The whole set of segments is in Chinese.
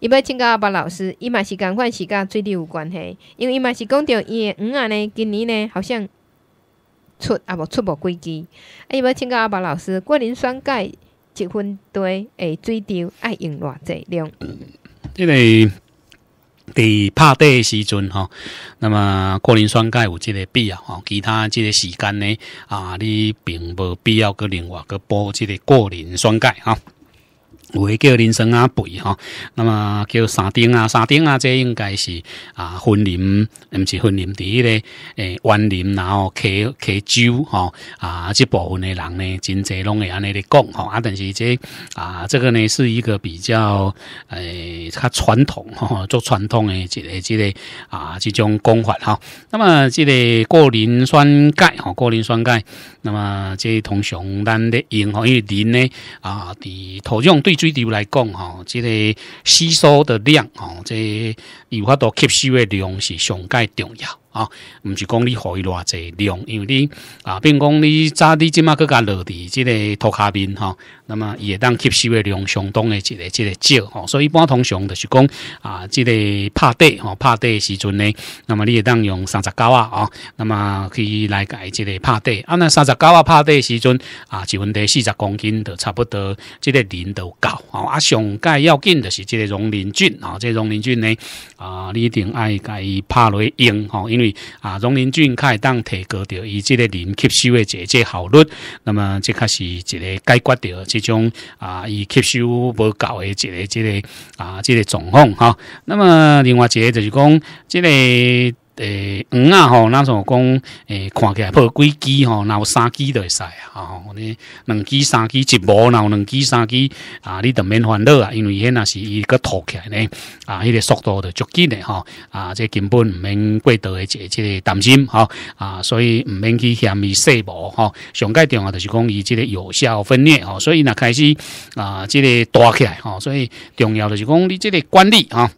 伊要请教阿伯老师，伊嘛是共款是甲水滴有关系，因为伊嘛是讲着伊的鱼啊呢，今年呢好像出啊无出无几矩。啊伊要请教阿伯老师，过磷酸钙一分堆诶水滴爱用偌济量？即个伫拍底时阵吼，那么过磷酸钙有即个必要吼，其他即个时间呢啊，你并无必要搁另外搁报即个过磷酸钙吼。有一个磷酸啊钡哈，那么叫沙丁啊沙丁啊，这应该是啊，森林唔是森林第一个诶，园林然后 K K J 吼啊，这部分的人呢，真侪拢会安尼咧讲吼啊，但是这啊，这个呢是一个比较诶较传统吼，做传统诶一个之个啊即种讲法哈。那么这个过磷酸钙哈，过磷酸钙，那么这同上单的用因为磷呢啊，伫土壤对。水流来讲，吼，即个吸收的量，吼，即有法多吸收的量是上介重要。啊，唔是讲你伊偌侪量，因为你啊，并讲你早你即马各甲落地即个拖卡面哈，那么伊会当吸收的量相当的一个一个少，所以一般通常著是讲啊，即个拍地吼，拍地时阵呢，那么你会当用三十九啊，那么去来改即个拍地啊，那三十九啊拍地时阵啊，一问地四十公斤就差不多，即个量都够啊。啊，上介要紧的是即个绒林菌啊，即个绒林菌呢啊，你一定要改拍落硬，因为啊，溶林菌可当提高掉，伊这个磷吸收的这这效率。那么，这开始一个解决掉这种啊，伊吸收不够的这个、这个啊、这个状况哈。那么，另外一个就是讲，这个。诶，鱼啊吼，那种讲诶，看起来破几支吼，然后三支都会使啊，我咧两支三支一搏，然后两支三支啊，你都免烦恼啊，因为迄那是伊个突起来呢，啊，迄个速度的足紧咧吼啊，这根本唔免过度的这个担心吼，啊，所以唔免去嫌伊细胞吼，上阶段啊就是讲伊即个有效分裂吼，所以那开始啊，即个大起来吼，所以重要的就是讲你即个管理啊。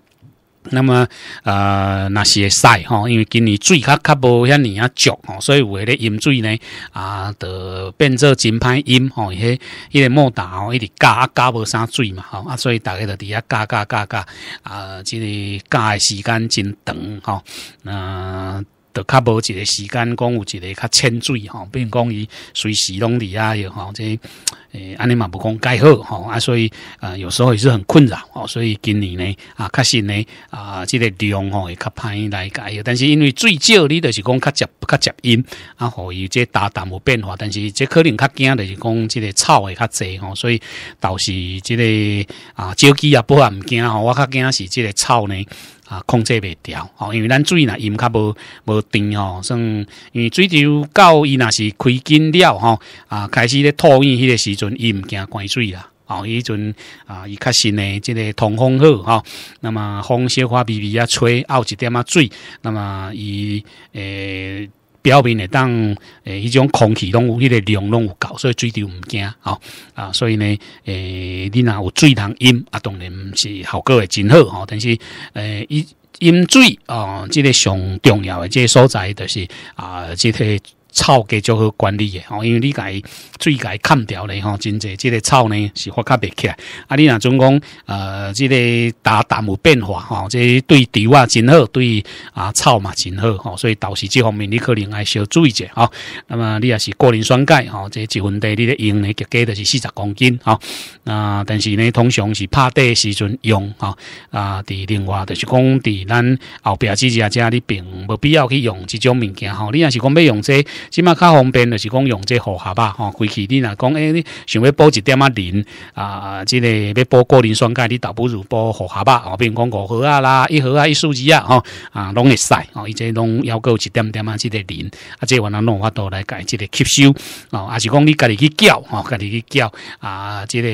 那么，呃，那些使吼，因为今年水较较无遐尼啊足吼，所以有下咧饮水呢，啊，得变做真歹饮哦，迄、迄个莫打吼，一直加加无啥水嘛，吼，啊，所以大家就伫遐加加加加，啊，即个加诶时间真长吼，那。都较无一个时间讲有一个较浅水吼，比如讲伊随时拢伫啊，有吼个诶，安尼嘛无讲盖好吼啊，所以啊有时候也是很困扰哦。所以今年呢啊，确实呢啊，即个量吼会较歹来盖，但是因为最少你就是讲较接较接音啊，伊即个大淡无变化，但是这可能较惊就是讲即个草会较侪吼，所以倒是即个啊，手机也不安惊吼，我较惊是即个草呢。啊，控制袂调，吼，因为咱水呢，淹较无无甜吼，算，因为水潮到伊若是开紧了吼，啊，开始咧吐雨迄个时阵，伊毋惊关水啦，哦，伊阵啊，伊卡新呢，即个通风好哈，那么风小花微微啊吹，拗一点嘛水，那么伊诶。表面会当诶，迄种空气拢，有迄个量拢有够，所以水就毋惊吼啊，所以呢，诶，你若有水淹饮，当然毋是效果会真好吼。但是，诶，伊饮水啊，即个上重要诶，即个所在，就是啊，即个。草该做好管理的吼，因为你该最该砍掉咧，吼，真济即个草呢是发较袂起，来。啊，你若总讲，呃，即个打耽有变化，吼，即对地哇真好，对啊草嘛真好，吼，所以导是这方面你可能爱小注意者，啊，那么你也是个人选解，吼，即一份地你咧用咧，果就是四十公斤，吼。啊，但是呢，通常是拍地时阵用，啊，啊，伫另外就是讲，伫咱后壁即只遮，你并无必要去用即种物件，吼，你若是讲要用这。即码较方便就是讲用这河盒吧，吼！贵气你若讲，哎，你想要补一点嘛磷啊，之个要补过磷酸钙，你倒不如补河盒吧。哦，比如讲五盒啊啦，一盒啊，一数只啊，吼啊，拢会使哦。伊且拢要够一点点嘛，即个磷啊，即话咱弄法度来改，即个吸收哦。啊，是讲你家己去搅哦，家己去搅啊，即个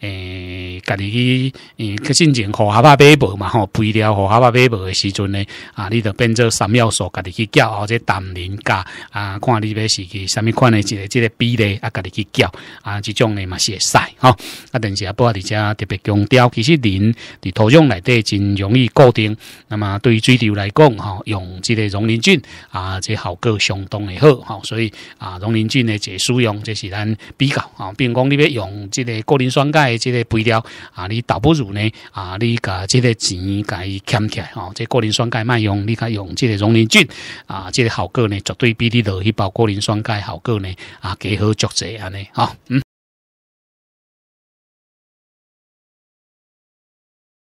诶，家己去，嗯，进行河盒吧，买无嘛，吼，配料河盒吧，买无的时阵呢，啊，你就变做三要素，家己去搅或者淡磷加啊。啊，看你要是去什么款的，这个即个比例啊，家己去叫啊，即种的嘛是会使吼。啊，但是啊，不好，而且特别强调，其实人伫土壤内底真容易固定。那么对于水流来讲，哈，用即个溶磷菌啊，即效果相当的好哈。所以啊，溶磷菌呢，个使用，这是咱比较啊。比如讲你要用即个过磷酸钙即个肥料啊，你倒不如呢啊，你把即个钱该欠起来哦。即过磷酸钙卖用，你该用即个溶磷菌啊，即个效果呢，绝对比你落一包过磷酸钙好果呢？啊，结合足济安尼啊，嗯。